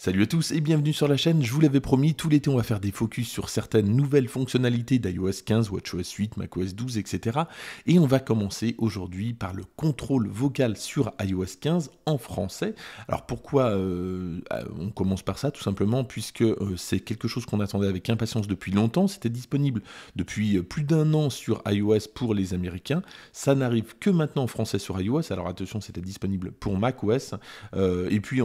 Salut à tous et bienvenue sur la chaîne, je vous l'avais promis, tout l'été on va faire des focus sur certaines nouvelles fonctionnalités d'iOS 15, WatchOS 8, macOS 12, etc. Et on va commencer aujourd'hui par le contrôle vocal sur iOS 15 en français. Alors pourquoi euh, euh, on commence par ça Tout simplement puisque euh, c'est quelque chose qu'on attendait avec impatience depuis longtemps, c'était disponible depuis plus d'un an sur iOS pour les Américains, ça n'arrive que maintenant en français sur iOS, alors attention c'était disponible pour macOS, et puis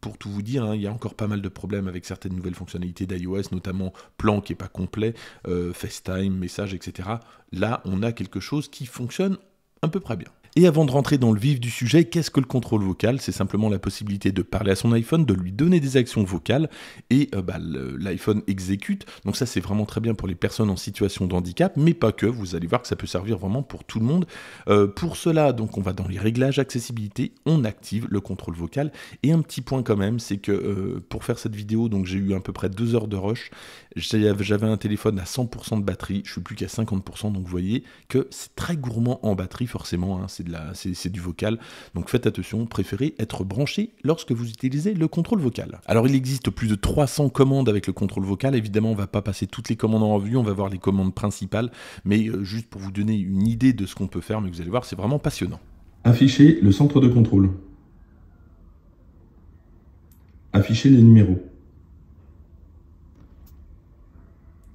pour tout vous dire, hein, il y a encore pas mal de problèmes avec certaines nouvelles fonctionnalités d'iOS, notamment plan qui n'est pas complet, euh, FaceTime, message, etc. Là, on a quelque chose qui fonctionne à peu près bien. Et avant de rentrer dans le vif du sujet, qu'est-ce que le contrôle vocal C'est simplement la possibilité de parler à son iPhone, de lui donner des actions vocales et euh, bah, l'iPhone exécute. Donc ça c'est vraiment très bien pour les personnes en situation de handicap, mais pas que. Vous allez voir que ça peut servir vraiment pour tout le monde. Euh, pour cela, donc on va dans les réglages accessibilité, on active le contrôle vocal. Et un petit point quand même, c'est que euh, pour faire cette vidéo, donc j'ai eu à peu près deux heures de rush. J'avais un téléphone à 100% de batterie, je suis plus qu'à 50%, donc vous voyez que c'est très gourmand en batterie forcément. Hein c'est, du vocal. Donc faites attention, préférez être branché lorsque vous utilisez le contrôle vocal. Alors il existe plus de 300 commandes avec le contrôle vocal. Évidemment, on va pas passer toutes les commandes en revue, on va voir les commandes principales, mais euh, juste pour vous donner une idée de ce qu'on peut faire, mais vous allez voir, c'est vraiment passionnant. Afficher le centre de contrôle. Afficher les numéros.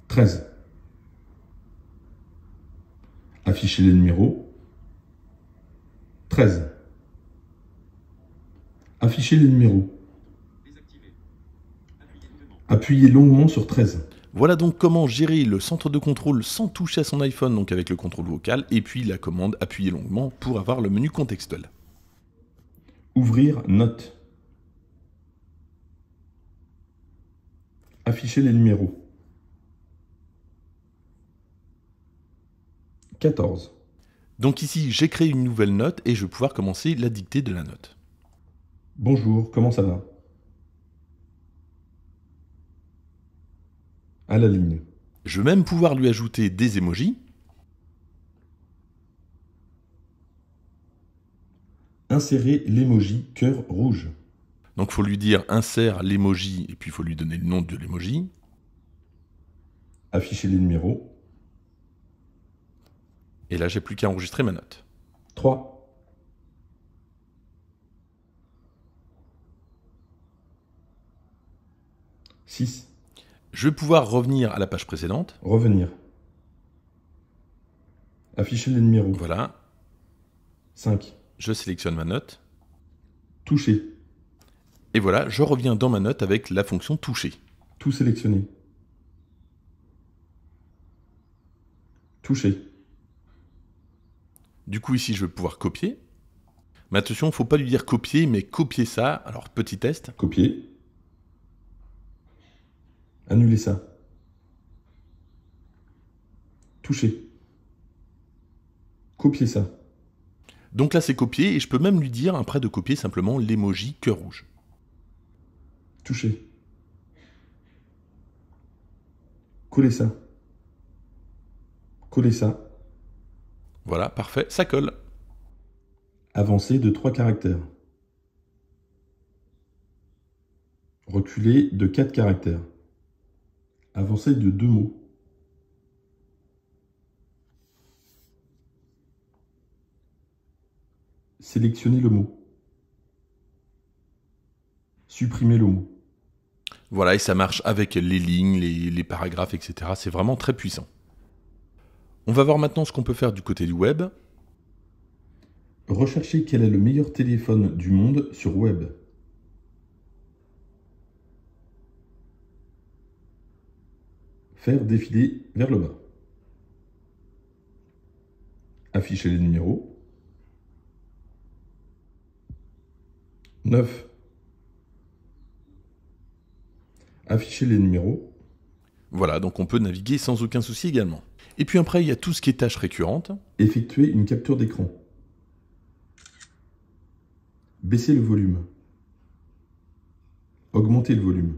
13. Afficher les numéros 13. afficher les numéros. Appuyez longuement sur 13. Voilà donc comment gérer le centre de contrôle sans toucher à son iPhone, donc avec le contrôle vocal, et puis la commande appuyer longuement pour avoir le menu contextuel. Ouvrir notes. Afficher les numéros. 14. Donc ici, j'ai créé une nouvelle note et je vais pouvoir commencer la dictée de la note. Bonjour, comment ça va À la ligne. Je vais même pouvoir lui ajouter des émojis. Insérer l'émoji cœur rouge. Donc il faut lui dire insère l'émoji et puis il faut lui donner le nom de l'émoji. Afficher les numéros. Et là, j'ai plus qu'à enregistrer ma note. 3. 6 Je vais pouvoir revenir à la page précédente. Revenir. Afficher les numéros. Voilà. 5. Je sélectionne ma note. Toucher. Et voilà, je reviens dans ma note avec la fonction toucher. Tout sélectionner. Toucher. Du coup, ici, je vais pouvoir copier. Mais attention, faut pas lui dire copier, mais copier ça. Alors, petit test. Copier. Annuler ça. Toucher. Copier ça. Donc là, c'est copier et je peux même lui dire après de copier simplement l'emoji cœur rouge. Toucher. Coller ça. Coller ça. Voilà, parfait, ça colle. Avancer de 3 caractères. Reculer de 4 caractères. Avancer de 2 mots. Sélectionner le mot. Supprimer le mot. Voilà, et ça marche avec les lignes, les paragraphes, etc. C'est vraiment très puissant. On va voir maintenant ce qu'on peut faire du côté du web. Rechercher quel est le meilleur téléphone du monde sur web. Faire défiler vers le bas. Afficher les numéros. 9. Afficher les numéros. Voilà, donc on peut naviguer sans aucun souci également. Et puis après, il y a tout ce qui est tâches récurrentes. Effectuer une capture d'écran. Baisser le volume. Augmenter le volume.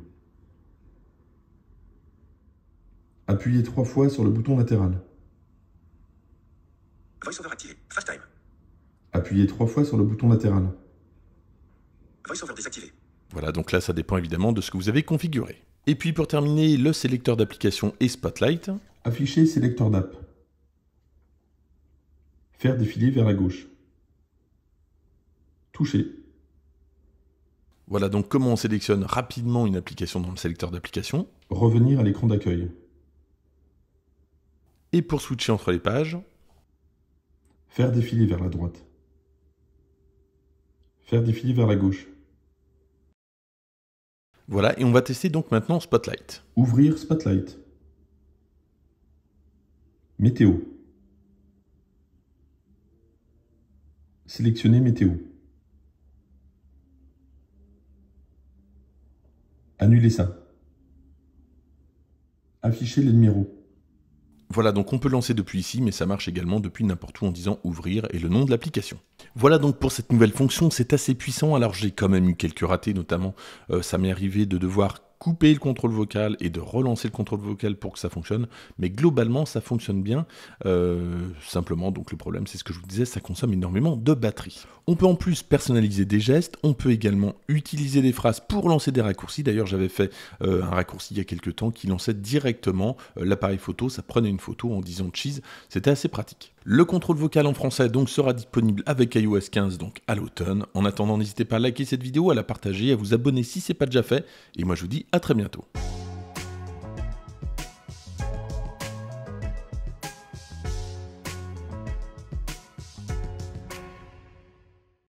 Appuyez trois fois sur le bouton latéral. VoiceOver activé. Fast time. Appuyez trois fois sur le bouton latéral. VoiceOver désactivé. Voilà, donc là, ça dépend évidemment de ce que vous avez configuré. Et puis pour terminer, le sélecteur d'application et Spotlight. Afficher sélecteur d'app. Faire défiler vers la gauche. Toucher. Voilà donc comment on sélectionne rapidement une application dans le sélecteur d'application. Revenir à l'écran d'accueil. Et pour switcher entre les pages. Faire défiler vers la droite. Faire défiler vers la gauche. Voilà, et on va tester donc maintenant Spotlight. Ouvrir Spotlight. Météo. Sélectionnez Météo. Annuler ça. Afficher les numéros. Voilà, donc on peut lancer depuis ici, mais ça marche également depuis n'importe où en disant ouvrir et le nom de l'application. Voilà donc pour cette nouvelle fonction, c'est assez puissant. Alors j'ai quand même eu quelques ratés, notamment euh, ça m'est arrivé de devoir couper le contrôle vocal et de relancer le contrôle vocal pour que ça fonctionne. Mais globalement, ça fonctionne bien. Euh, simplement, donc le problème, c'est ce que je vous disais, ça consomme énormément de batterie. On peut en plus personnaliser des gestes. On peut également utiliser des phrases pour lancer des raccourcis. D'ailleurs, j'avais fait euh, un raccourci il y a quelques temps qui lançait directement euh, l'appareil photo. Ça prenait une photo en disant cheese. C'était assez pratique. Le contrôle vocal en français donc sera disponible avec iOS 15 donc à l'automne. En attendant, n'hésitez pas à liker cette vidéo, à la partager, à vous abonner si ce n'est pas déjà fait. Et moi je vous dis à très bientôt.